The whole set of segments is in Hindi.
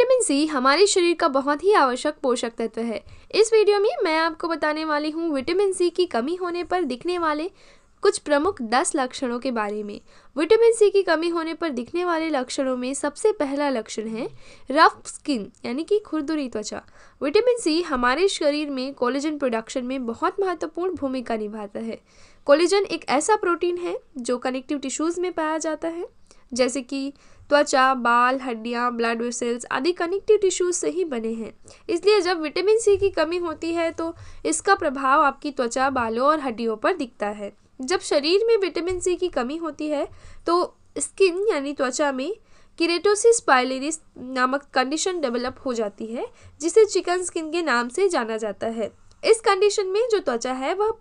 विटामिन सी हमारे शरीर का बहुत ही आवश्यक पोषक तत्व है इस वीडियो में मैं आपको बताने वाली हूँ विटामिन सी की कमी होने पर दिखने वाले कुछ प्रमुख 10 लक्षणों के बारे में विटामिन सी की कमी होने पर दिखने वाले लक्षणों में सबसे पहला लक्षण है रफ स्किन यानी कि खुरदुरी त्वचा विटामिन सी हमारे शरीर में कोलेजन प्रोडक्शन में बहुत महत्वपूर्ण भूमिका निभाता है कोलेजन एक ऐसा प्रोटीन है जो कनेक्टिव टिश्यूज़ में पाया जाता है जैसे कि त्वचा बाल हड्डियाँ ब्लड वेसल्स आदि कनेक्टिव टिश्यूज से ही बने हैं इसलिए जब विटामिन सी की कमी होती है तो इसका प्रभाव आपकी त्वचा बालों और हड्डियों पर दिखता है जब शरीर में विटामिन सी की कमी होती है तो स्किन यानी त्वचा में किरेटोसिस पाइलेरिस नामक कंडीशन डेवलप हो जाती है जिसे चिकन स्किन के नाम से जाना जाता है इस कंडीशन में जो त्वचा है वह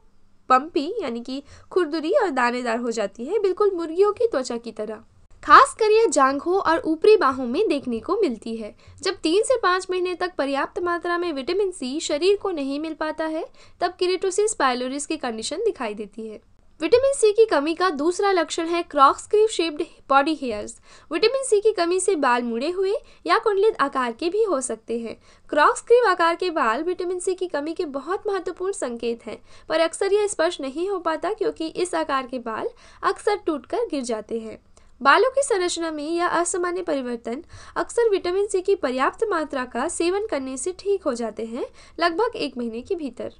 पम्पी यानी कि खुरदुरी और दानेदार हो जाती है बिल्कुल मुर्गियों की त्वचा की तरह खासकर यह जांघों और ऊपरी बाहों में देखने को मिलती है जब तीन से पाँच महीने तक पर्याप्त मात्रा में विटामिन सी शरीर को नहीं मिल पाता है तब किरेटोसिस पायलोरिस की कंडीशन दिखाई देती है विटामिन सी की कमी का दूसरा लक्षण है corkscrew shaped body hairs vitamin C की कमी से बाल मुड़े हुए या कुंडलित आकार के भी हो सकते हैं क्रॉक्सक्रीव आकार के बाल विटामिन सी की कमी के बहुत महत्वपूर्ण संकेत हैं पर अक्सर यह स्पष्ट नहीं हो पाता क्योंकि इस आकार के बाल अक्सर टूटकर गिर जाते हैं बालों की संरचना में यह असामान्य परिवर्तन अक्सर विटामिन सी की पर्याप्त मात्रा का सेवन करने से ठीक हो जाते हैं लगभग एक महीने के भीतर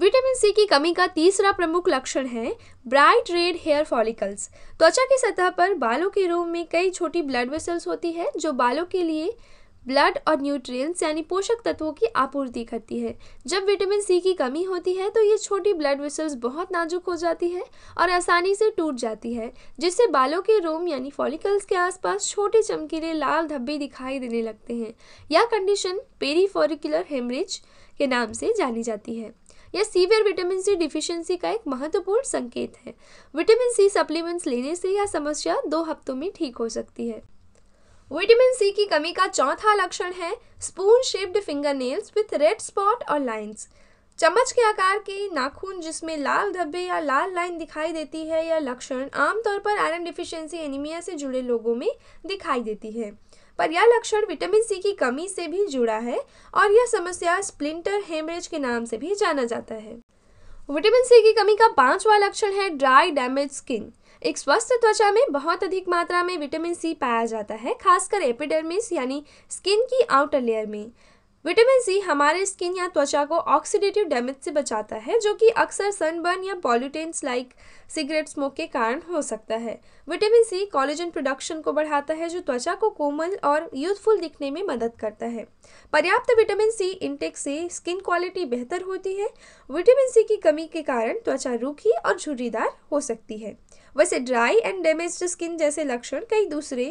विटामिन सी की कमी का तीसरा प्रमुख लक्षण है ब्राइट रेड हेयर फॉलिकल्स त्वचा की सतह पर बालों के रोम में कई छोटी ब्लड वेसल्स होती है जो बालों के लिए ब्लड और न्यूट्रिएंट्स यानी पोषक तत्वों की आपूर्ति करती है जब विटामिन सी की कमी होती है तो ये छोटी ब्लड वेसल्स बहुत नाजुक हो जाती है और आसानी से टूट जाती है जिससे बालों के रोम यानी फॉलिकल्स के आसपास छोटे चमकीले लाल धब्बे दिखाई देने लगते हैं यह कंडीशन पेरीफॉरिकुलर हेमरेज के नाम से जानी जाती है यह सीवियर विटामिन सी डिफिशियंसी का एक महत्वपूर्ण संकेत है विटामिन सी सप्लीमेंट्स लेने से यह समस्या दो हफ्तों में ठीक हो सकती है विटामिन सी की कमी का चौथा लक्षण है spoon shaped finger nails with red spot और लाइंस चम्मच के आकार के नाखून जिसमें लाल धब्बे या लाल लाइन दिखाई देती है यह लक्षण आमतौर पर आयरन डिफिशियंसी एनीमिया से जुड़े लोगों में दिखाई देती है पर यह लक्षण विटामिन सी की कमी से भी जुड़ा है और यह समस्या स्प्लिंटर हेमरेज के नाम से भी जाना जाता है विटामिन सी की कमी का पांचवा लक्षण है ड्राई डैमेज स्किन एक स्वस्थ त्वचा में बहुत अधिक मात्रा में विटामिन सी पाया जाता है खासकर एपिडर्मिस यानी स्किन की आउटर लेयर में विटामिन सी हमारे स्किन या त्वचा को ऑक्सीडेटिव डैमेज से बचाता है जो कि अक्सर सनबर्न या पॉल्यूटेंट्स लाइक सिगरेट स्मोक के कारण हो सकता है विटामिन सी कॉलेजन प्रोडक्शन को बढ़ाता है जो त्वचा को कोमल और यूथफुल दिखने में मदद करता है पर्याप्त विटामिन सी इंटेक से स्किन क्वालिटी बेहतर होती है विटामिन सी की कमी के कारण त्वचा रूखी और झुर्रीदार हो सकती है वैसे ड्राई एंड डैमेज्ड स्किन जैसे लक्षण कई दूसरे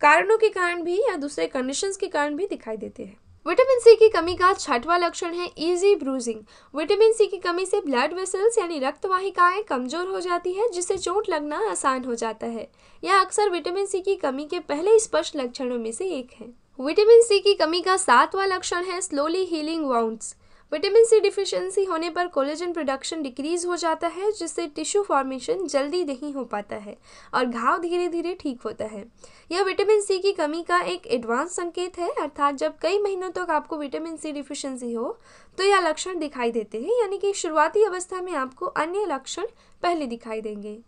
कारणों के कारण भी या दूसरे कंडीशंस के कारण भी दिखाई देते हैं विटामिन सी की कमी का छठवां लक्षण है इजी ब्रूजिंग विटामिन सी की कमी से ब्लड वेसल्स यानी रक्तवाहिकाएं कमजोर हो जाती है जिससे चोट लगना आसान हो जाता है यह अक्सर विटामिन सी की कमी के पहले स्पष्ट लक्षणों में से एक है विटामिन सी की कमी का सातवां लक्षण है slowly healing wounds vitamin C deficiency होने पर कोलेजन प्रोडक्शन डिक्रीज हो जाता है जिससे टिश्यू फॉर्मेशन जल्दी नहीं हो पाता है और घाव धीरे धीरे ठीक होता है यह विटामिन सी की कमी का एक एडवांस संकेत है अर्थात जब कई महीनों तक तो आपको विटामिन सी डिफिशेंसी हो तो यह लक्षण दिखाई देते हैं यानी कि शुरुआती अवस्था में आपको अन्य लक्षण पहले दिखाई देंगे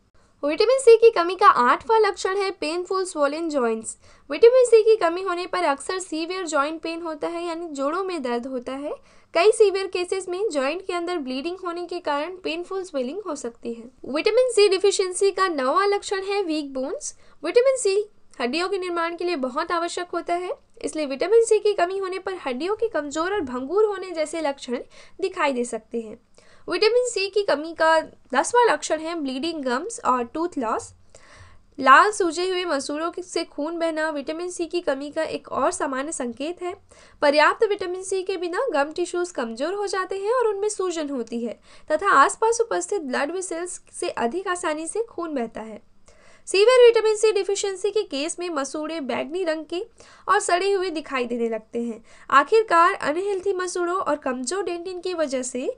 विटामिन सी की कमी का आठवां लक्षण है painful swollen joints vitamin C की कमी होने पर अक्सर सीवियर जॉइंट पेन होता है यानी जोड़ों में दर्द होता है कई सीवियर केसेस में जॉइंट के अंदर ब्लीडिंग होने के कारण पेनफुल स्वेलिंग हो सकती है विटामिन सी डिफिशियंसी का नवा लक्षण है वीक बोन्स विटामिन सी हड्डियों के निर्माण के लिए बहुत आवश्यक होता है इसलिए विटामिन सी की कमी होने पर हड्डियों के कमजोर और भंगूर होने जैसे लक्षण दिखाई दे सकते हैं विटामिन सी की कमी का दसवां लक्षण है ब्लीडिंग गम्स और टूथ लॉस लाल सूजे हुए मसूरों से खून बहना विटामिन सी की कमी का एक और सामान्य संकेत है पर्याप्त विटामिन सी के बिना गम टिश्यूज़ कमज़ोर हो जाते हैं और उनमें सूजन होती है तथा आसपास उपस्थित ब्लड वेसल्स से अधिक आसानी से खून बहता है सीवियर विटामिन सी डिफिशियंसी के केस में मसूड़े बैगनी रंग के और सड़े हुए दिखाई देने लगते हैं आखिरकार अनहेल्थी मसूड़ों और कमजोर डेंटिन की वजह से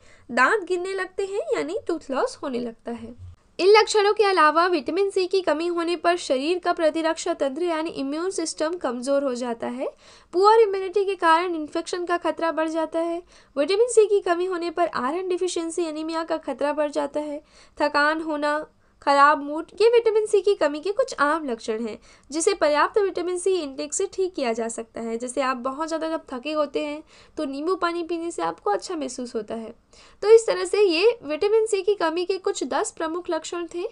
दांत गिरने लगते हैं यानी टूथ लॉस होने लगता है इन लक्षणों के अलावा विटामिन सी की कमी होने पर शरीर का प्रतिरक्षा तंत्र यानी इम्यून सिस्टम कमज़ोर हो जाता है पुअर इम्यूनिटी के कारण इन्फेक्शन का खतरा बढ़ जाता है विटामिन सी की कमी होने पर आयरन डिफिशियंसी एनीमिया का खतरा बढ़ जाता है थकान होना खराब मूड ये विटामिन सी की कमी के कुछ आम लक्षण हैं जिसे पर्याप्त विटामिन सी इंटेक से ठीक किया जा सकता है जैसे आप बहुत ज़्यादा जब थके होते हैं तो नींबू पानी पीने से आपको अच्छा महसूस होता है तो इस तरह से ये विटामिन सी की कमी के कुछ दस प्रमुख लक्षण थे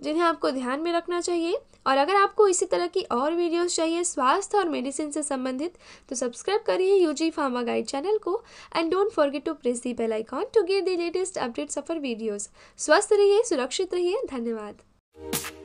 जिन्हें आपको ध्यान में रखना चाहिए और अगर आपको इसी तरह की और वीडियोस चाहिए स्वास्थ्य और मेडिसिन से संबंधित तो सब्सक्राइब करिए यूजी फार्मा गाइड चैनल को and don't forget to press the bell icon to get the latest updates of our videos स्वस्थ रहिए सुरक्षित रहिए धन्यवाद